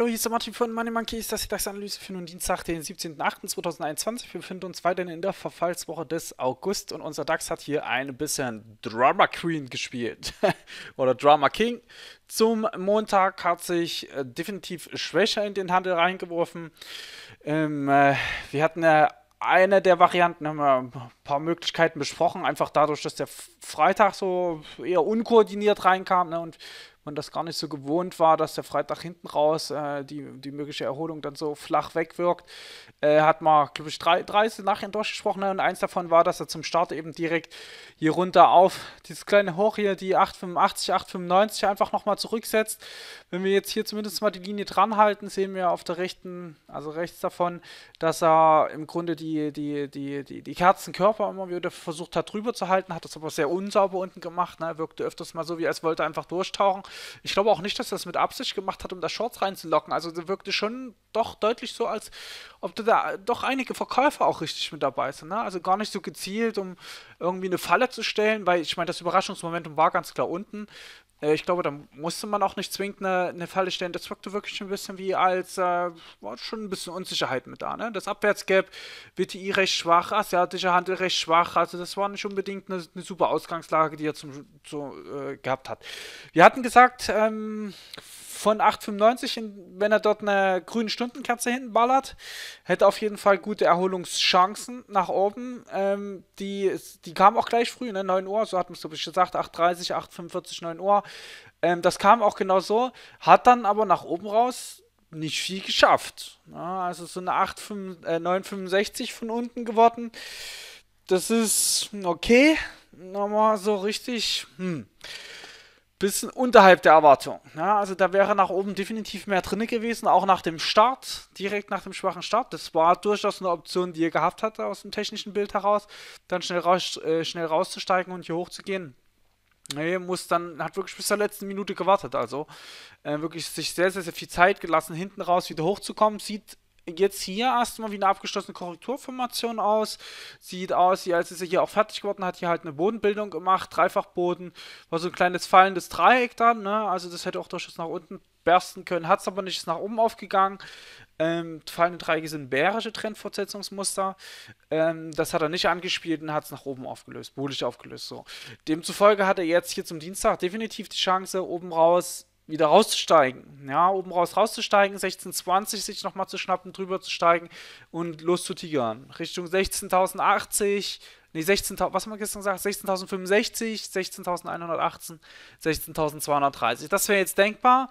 Hallo, hier ist der Martin von Money Monkey, ist das die DAX-Analyse für den Dienstag, den 17.08.2021. Wir befinden uns weiterhin in der Verfallswoche des August und unser DAX hat hier ein bisschen Drama Queen gespielt oder Drama King. Zum Montag hat sich äh, definitiv schwächer in den Handel reingeworfen. Ähm, äh, wir hatten äh, eine der Varianten haben wir ein paar Möglichkeiten besprochen, einfach dadurch, dass der Freitag so eher unkoordiniert reinkam ne, und man das gar nicht so gewohnt war, dass der Freitag hinten raus äh, die, die mögliche Erholung dann so flach wegwirkt, äh, hat man, glaube ich, drei, drei Nachrichten durchgesprochen ne? und eins davon war, dass er zum Start eben direkt hier runter auf dieses kleine Hoch hier, die 885, 895 einfach nochmal zurücksetzt. Wenn wir jetzt hier zumindest mal die Linie dran halten, sehen wir auf der rechten, also rechts davon, dass er im Grunde die, die, die, die, die Kerzenkörper immer wieder versucht hat drüber zu halten, hat das aber sehr unsauber unten gemacht, ne? wirkte öfters mal so, wie als wollte er einfach durchtauchen. Ich glaube auch nicht, dass er das mit Absicht gemacht hat, um da Shorts reinzulocken. Also das wirkte schon doch deutlich so, als ob da doch einige Verkäufer auch richtig mit dabei sind. Ne? Also gar nicht so gezielt, um irgendwie eine Falle zu stellen, weil ich meine, das Überraschungsmomentum war ganz klar unten. Äh, ich glaube, da musste man auch nicht zwingend eine, eine Falle stellen. Das wirkte wirklich ein bisschen wie als, äh, war schon ein bisschen Unsicherheit mit da. Ne? Das Abwärtsgap, WTI recht schwach, asiatischer Handel recht schwach. Also das war nicht unbedingt eine, eine super Ausgangslage, die er zum, zu, äh, gehabt hat. Wir hatten gesagt, ähm, von 8,95, wenn er dort eine grüne Stundenkerze hinten ballert, hätte auf jeden Fall gute Erholungschancen nach oben. Ähm, die, die kamen auch gleich früh, ne? 9 Uhr, so hat man es, glaube ich, gesagt, 8,30, 8,45, 9 Uhr. Ähm, das kam auch genau so, hat dann aber nach oben raus nicht viel geschafft. Ja, also so eine 8, 5, äh, 965 von unten geworden. Das ist okay. Nochmal so richtig. Hm bisschen unterhalb der Erwartung. Ja, also da wäre nach oben definitiv mehr drin gewesen, auch nach dem Start, direkt nach dem schwachen Start. Das war durchaus eine Option, die ihr gehabt hatte aus dem technischen Bild heraus, dann schnell, raus, äh, schnell rauszusteigen und hier hochzugehen. Nee, muss dann, hat wirklich bis zur letzten Minute gewartet. Also äh, wirklich sich sehr, sehr, sehr viel Zeit gelassen, hinten raus wieder hochzukommen. Sieht jetzt hier erstmal wie eine abgeschlossene Korrekturformation aus. Sieht aus, wie als ist er hier auch fertig geworden, hat hier halt eine Bodenbildung gemacht, Dreifachboden, war so ein kleines fallendes Dreieck dann, ne? Also das hätte auch durchaus nach unten bersten können, hat es aber nicht, ist nach oben aufgegangen. Ähm, fallende Dreiecke sind bärische Trendfortsetzungsmuster. Ähm, das hat er nicht angespielt und hat es nach oben aufgelöst, bullisch aufgelöst. So. Demzufolge hat er jetzt hier zum Dienstag definitiv die Chance, oben raus wieder rauszusteigen. Ja, oben raus rauszusteigen, 1620 sich nochmal zu schnappen, drüber zu steigen und los zu tigern. Richtung 16.080, nee, 16.000, was haben wir gestern gesagt? 16.065, 16.118, 16.230. Das wäre jetzt denkbar.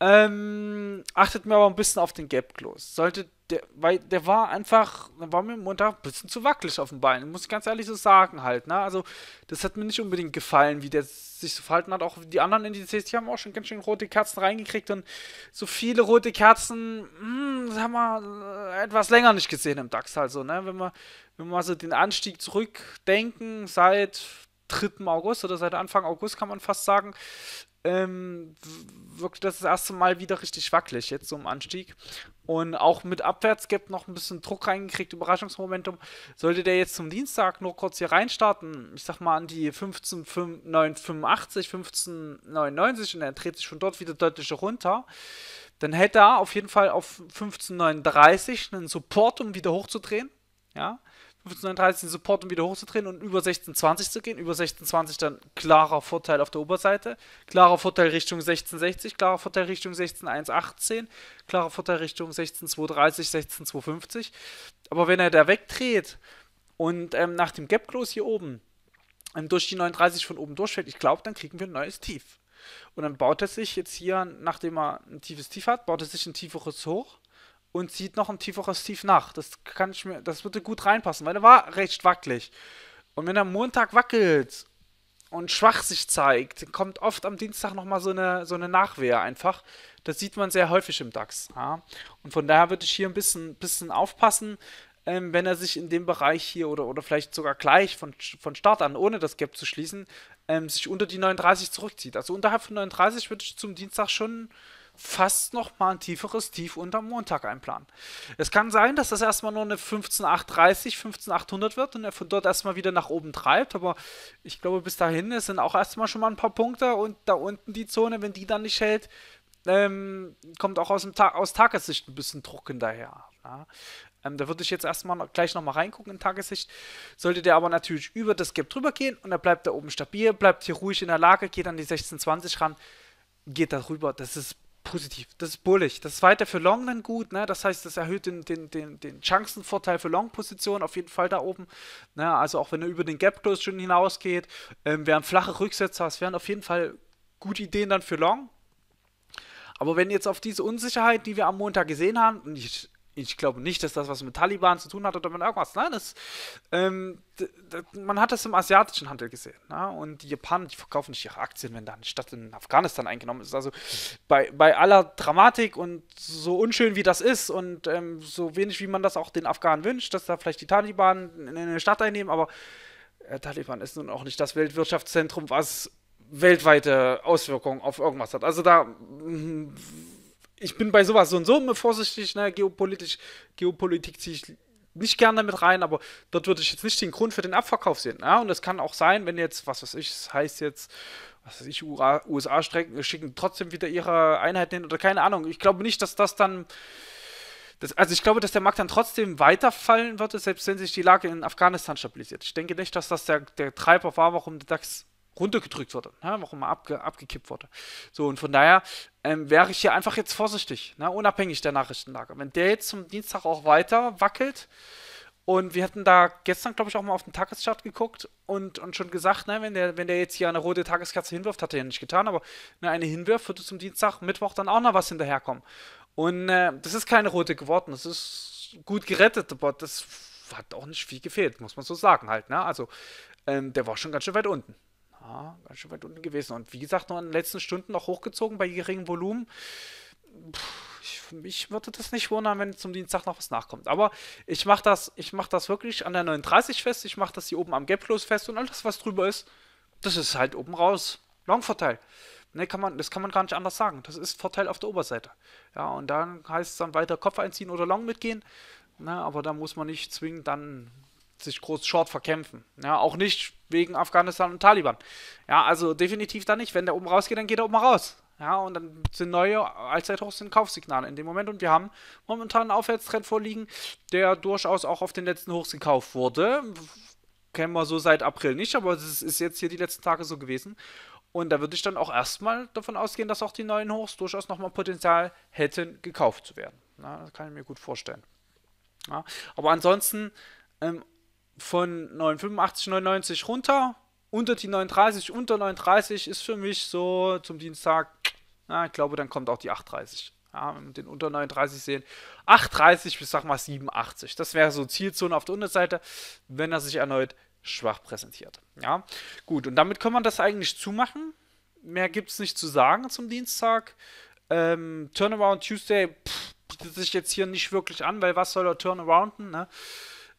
Ähm, achtet mir aber ein bisschen auf den Gap-Close. Solltet der, weil der war einfach, war mir Montag ein bisschen zu wackelig auf dem Bein, muss ich ganz ehrlich so sagen halt, ne? Also, das hat mir nicht unbedingt gefallen, wie der sich so verhalten hat. Auch die anderen Indizes, die haben auch schon ganz schön rote Kerzen reingekriegt und so viele rote Kerzen, mh, hm, haben wir äh, etwas länger nicht gesehen im DAX halt so, ne? Wenn wir, wenn wir mal so den Anstieg zurückdenken, seit 3. August oder seit Anfang August kann man fast sagen, ähm, wirklich das erste Mal wieder richtig wackelig jetzt so im Anstieg. Und auch mit Abwärtsgap noch ein bisschen Druck reingekriegt, Überraschungsmomentum. Sollte der jetzt zum Dienstag nur kurz hier reinstarten, ich sag mal an die 15,985, 15,99 und er dreht sich von dort wieder deutlich runter, dann hätte er auf jeden Fall auf 15,39 einen Support, um wieder hochzudrehen. Ja, 15.30 Support, um wieder hochzudrehen und über 16.20 zu gehen. Über 16.20 dann klarer Vorteil auf der Oberseite, klarer Vorteil Richtung 16.60, klarer Vorteil Richtung 16.1.18, klarer Vorteil Richtung 16.230, 16.250. Aber wenn er da wegdreht und ähm, nach dem Gap Close hier oben ähm, durch die 39 von oben durchfällt, ich glaube, dann kriegen wir ein neues Tief. Und dann baut er sich jetzt hier, nachdem er ein tiefes Tief hat, baut er sich ein tieferes hoch und zieht noch ein tieferes Tief nach. Das kann ich mir, das würde gut reinpassen, weil er war recht wackelig. Und wenn er Montag wackelt und schwach sich zeigt, kommt oft am Dienstag nochmal so eine, so eine Nachwehr einfach. Das sieht man sehr häufig im DAX. Ja? Und von daher würde ich hier ein bisschen, bisschen aufpassen, ähm, wenn er sich in dem Bereich hier oder, oder vielleicht sogar gleich von, von Start an, ohne das Gap zu schließen, ähm, sich unter die 39 zurückzieht. Also unterhalb von 39 würde ich zum Dienstag schon fast nochmal ein tieferes Tief unterm Montag einplanen. Es kann sein, dass das erstmal nur eine 15830, 15800 wird und er von dort erstmal wieder nach oben treibt, aber ich glaube, bis dahin sind auch erstmal schon mal ein paar Punkte und da unten die Zone, wenn die dann nicht hält, ähm, kommt auch aus, dem Ta aus Tagessicht ein bisschen Druck hinterher. Ja? Ähm, da würde ich jetzt erstmal noch, gleich nochmal reingucken in Tagessicht. Sollte der aber natürlich über das Gap drüber gehen und er bleibt da oben stabil, bleibt hier ruhig in der Lage, geht an die 1620 ran, geht da rüber. Das ist positiv. Das ist bullig. Das ist weiter für Long dann gut. Ne? Das heißt, das erhöht den, den, den, den Chancenvorteil für long position auf jeden Fall da oben. Ne? Also auch wenn er über den Gap-Close schon hinausgeht. Ähm, wir haben flache Rücksetzer. Es wären auf jeden Fall gute Ideen dann für Long. Aber wenn jetzt auf diese Unsicherheit, die wir am Montag gesehen haben, und ich ich glaube nicht, dass das was mit Taliban zu tun hat oder mit irgendwas. Nein, das, ähm, man hat das im asiatischen Handel gesehen. Na? Ne? Und die Japaner, die verkaufen nicht ihre Aktien, wenn da eine Stadt in Afghanistan eingenommen ist. Also bei, bei aller Dramatik und so unschön wie das ist und ähm, so wenig wie man das auch den Afghanen wünscht, dass da vielleicht die Taliban eine Stadt einnehmen, aber äh, Taliban ist nun auch nicht das Weltwirtschaftszentrum, was weltweite Auswirkungen auf irgendwas hat. Also da ich bin bei sowas so und so immer vorsichtig, ne, geopolitisch, Geopolitik ziehe ich nicht gern damit rein, aber dort würde ich jetzt nicht den Grund für den Abverkauf sehen. Ja? Ne? Und es kann auch sein, wenn jetzt, was weiß ich, es heißt jetzt, was weiß ich, USA strecken, schicken trotzdem wieder ihre Einheiten hin oder keine Ahnung. Ich glaube nicht, dass das dann. Das, also ich glaube, dass der Markt dann trotzdem weiterfallen würde, selbst wenn sich die Lage in Afghanistan stabilisiert. Ich denke nicht, dass das der, der Treiber war, warum der DAX runtergedrückt wurde, ne? warum er abge abgekippt wurde. So, und von daher ähm, wäre ich hier einfach jetzt vorsichtig, ne? unabhängig der Nachrichtenlage. Wenn der jetzt zum Dienstag auch weiter wackelt, und wir hatten da gestern, glaube ich, auch mal auf den Tageschart geguckt und, und schon gesagt, ne, wenn, der, wenn der jetzt hier eine rote Tageskerze hinwirft, hat er ja nicht getan, aber ne, eine hinwirft, würde zum Dienstag, Mittwoch dann auch noch was hinterherkommen. Und äh, das ist keine rote geworden, das ist gut gerettet, aber das hat auch nicht viel gefehlt, muss man so sagen halt. Ne? Also ähm, der war schon ganz schön weit unten. Ja, ganz schön weit unten gewesen. Und wie gesagt, noch in den letzten Stunden noch hochgezogen bei geringem Volumen. Puh, ich, mich würde das nicht wundern, wenn zum Dienstag noch was nachkommt. Aber ich mache das, mach das wirklich an der 39 fest. Ich mache das hier oben am Gap Close fest und alles, was drüber ist, das ist halt oben raus. Long-Vorteil. Ne, kann man, das kann man gar nicht anders sagen. Das ist Vorteil auf der Oberseite. Ja, und dann heißt es dann weiter Kopf einziehen oder Long mitgehen. Ne, aber da muss man nicht zwingend dann sich groß short verkämpfen. Ja, auch nicht wegen Afghanistan und Taliban. Ja, also definitiv da nicht. Wenn der oben rausgeht, dann geht er oben raus. Ja, und dann sind neue Allzeithochs sind Kaufsignale in dem Moment. Und wir haben momentan einen Aufwärtstrend vorliegen, der durchaus auch auf den letzten Hochs gekauft wurde. Kennen wir so seit April nicht, aber es ist jetzt hier die letzten Tage so gewesen. Und da würde ich dann auch erstmal davon ausgehen, dass auch die neuen Hochs durchaus nochmal Potenzial hätten, gekauft zu werden. Ja, das kann ich mir gut vorstellen. Ja, aber ansonsten ähm, von 985, 99 runter, unter die 39, unter 39 ist für mich so zum Dienstag, na, ich glaube, dann kommt auch die 830. Ja, wenn wir den unter 39 sehen, 830 bis sag mal 87. Das wäre so Zielzone auf der Unterseite, wenn er sich erneut schwach präsentiert. Ja, gut, und damit kann man das eigentlich zumachen. Mehr gibt es nicht zu sagen zum Dienstag. Ähm, Turnaround Tuesday pff, bietet sich jetzt hier nicht wirklich an, weil was soll er turnarounden? Ne?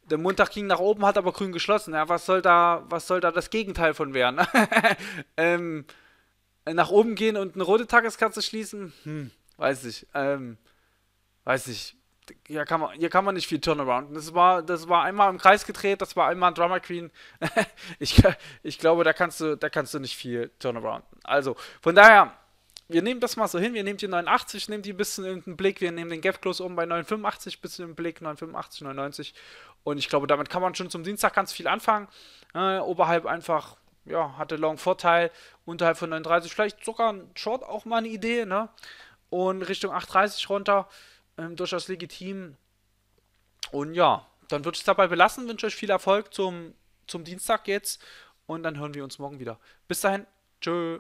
der Montag ging nach oben, hat aber grün geschlossen. Ja, was soll da, was soll da das Gegenteil von werden? ähm, nach oben gehen und eine rote Tageskasse schließen? Hm, weiß ich. Ähm, weiß ich. Hier kann, man, hier kann man nicht viel Turnaround. Das war, das war einmal im Kreis gedreht, das war einmal ein Drama Queen. ich, ich glaube, da kannst du, da kannst du nicht viel Turnaround. Also, von daher, wir nehmen das mal so hin, wir nehmen die 89, nehmen die ein bisschen in den Blick, wir nehmen den Gap Close oben bei 985 ein bisschen im Blick, 985, 990 und ich glaube, damit kann man schon zum Dienstag ganz viel anfangen. Äh, oberhalb einfach, ja, hatte Long Vorteil, unterhalb von 39 vielleicht sogar ein Short auch mal eine Idee, ne? Und Richtung 830 runter, ähm, durchaus legitim. Und ja, dann würde ich es dabei belassen, wünsche euch viel Erfolg zum, zum Dienstag jetzt und dann hören wir uns morgen wieder. Bis dahin, tschö.